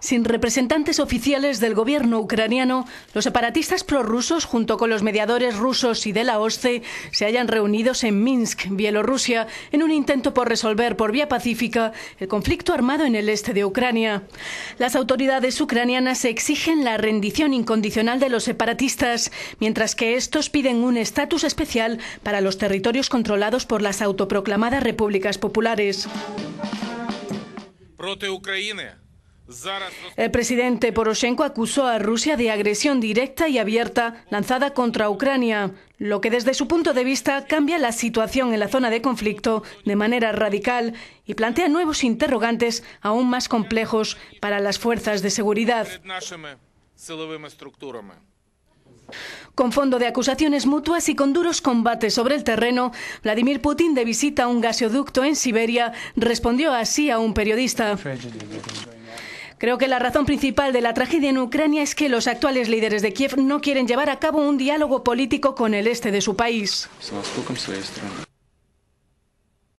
Sin representantes oficiales del gobierno ucraniano, los separatistas prorrusos, junto con los mediadores rusos y de la OSCE, se hayan reunidos en Minsk, Bielorrusia, en un intento por resolver por vía pacífica el conflicto armado en el este de Ucrania. Las autoridades ucranianas exigen la rendición incondicional de los separatistas, mientras que estos piden un estatus especial para los territorios controlados por las autoproclamadas repúblicas populares. El presidente Poroshenko acusó a Rusia de agresión directa y abierta lanzada contra Ucrania, lo que desde su punto de vista cambia la situación en la zona de conflicto de manera radical y plantea nuevos interrogantes aún más complejos para las fuerzas de seguridad. Con fondo de acusaciones mutuas y con duros combates sobre el terreno, Vladimir Putin de visita a un gasoducto en Siberia respondió así a un periodista. Creo que la razón principal de la tragedia en Ucrania es que los actuales líderes de Kiev no quieren llevar a cabo un diálogo político con el este de su país.